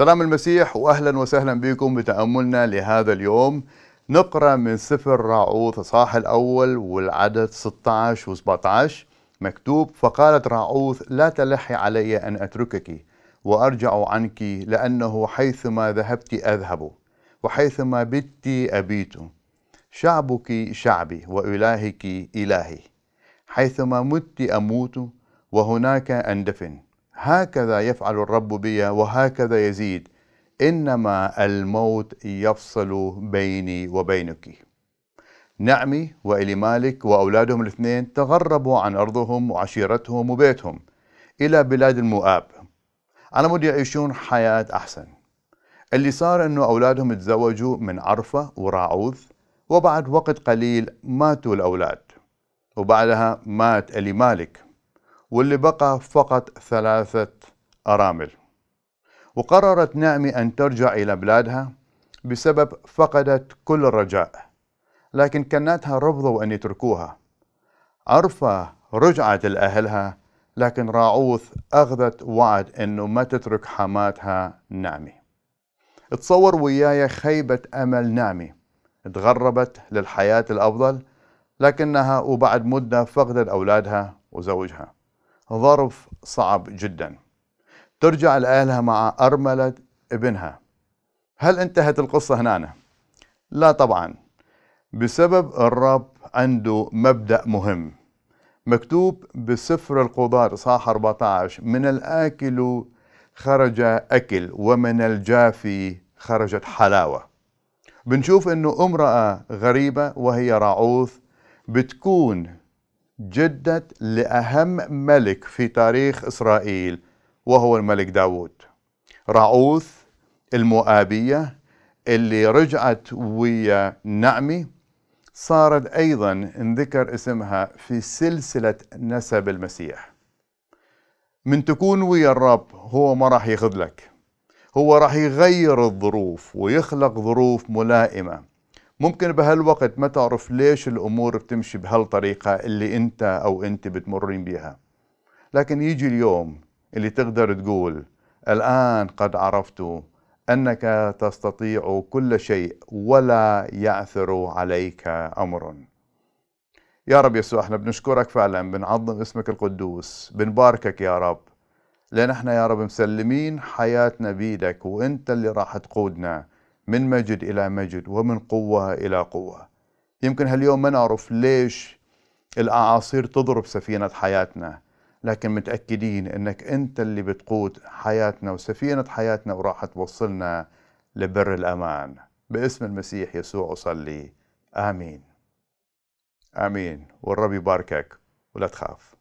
سلام المسيح واهلا وسهلا بكم بتاملنا لهذا اليوم نقرا من سفر راعوث صاح الاول والعدد 16 و17 مكتوب فقالت راعوث لا تلحي علي ان اتركك وارجع عنك لانه حيثما ذهبت اذهب وحيثما بت ابيت شعبك شعبي والهك الهي حيثما مت اموت وهناك اندفن هكذا يفعل الرب بي وهكذا يزيد انما الموت يفصل بيني وبينك نعمي وإلي مالك وأولادهم الاثنين تغربوا عن أرضهم وعشيرتهم وبيتهم إلى بلاد المؤاب على مود يعيشون حياة أحسن اللي صار أنه أولادهم تزوجوا من عرفة وراعوث وبعد وقت قليل ماتوا الأولاد وبعدها مات إلي مالك واللي بقى فقط ثلاثة أرامل وقررت نعمي أن ترجع إلى بلادها بسبب فقدت كل الرجاء لكن كناتها رفضوا أن يتركوها عرفة رجعت لأهلها لكن راعوث أخذت وعد أنه ما تترك حماتها نعمي اتصور وياي خيبة أمل نعمي تغربت للحياة الأفضل لكنها وبعد مدة فقدت أولادها وزوجها ظرف صعب جدا ترجع لأهلها مع أرملة ابنها هل انتهت القصة هنا؟ لا طبعا بسبب الرب عنده مبدأ مهم مكتوب بسفر القضاة صح 14 من الآكل خرج أكل ومن الجافي خرجت حلاوة بنشوف أنه امرأة غريبة وهي راعوث بتكون جدت لأهم ملك في تاريخ إسرائيل وهو الملك داود رعوث المؤابية اللي رجعت ويا نعمي صارت أيضا انذكر اسمها في سلسلة نسب المسيح من تكون ويا الرب هو ما راح يخذلك هو راح يغير الظروف ويخلق ظروف ملائمة ممكن بهالوقت ما تعرف ليش الامور بتمشي بهالطريقه اللي انت او انت بتمرين بيها لكن يجي اليوم اللي تقدر تقول الان قد عرفت انك تستطيع كل شيء ولا يعثر عليك امر يا رب يسوع احنا بنشكرك فعلا بنعظم اسمك القدوس بنباركك يا رب لان احنا يا رب مسلمين حياتنا بيدك وانت اللي راح تقودنا من مجد إلى مجد ومن قوة إلى قوة يمكن هاليوم ما نعرف ليش الأعاصير تضرب سفينة حياتنا لكن متأكدين أنك أنت اللي بتقود حياتنا وسفينة حياتنا وراح توصلنا لبر الأمان باسم المسيح يسوع أصلي آمين آمين والرب يباركك ولا تخاف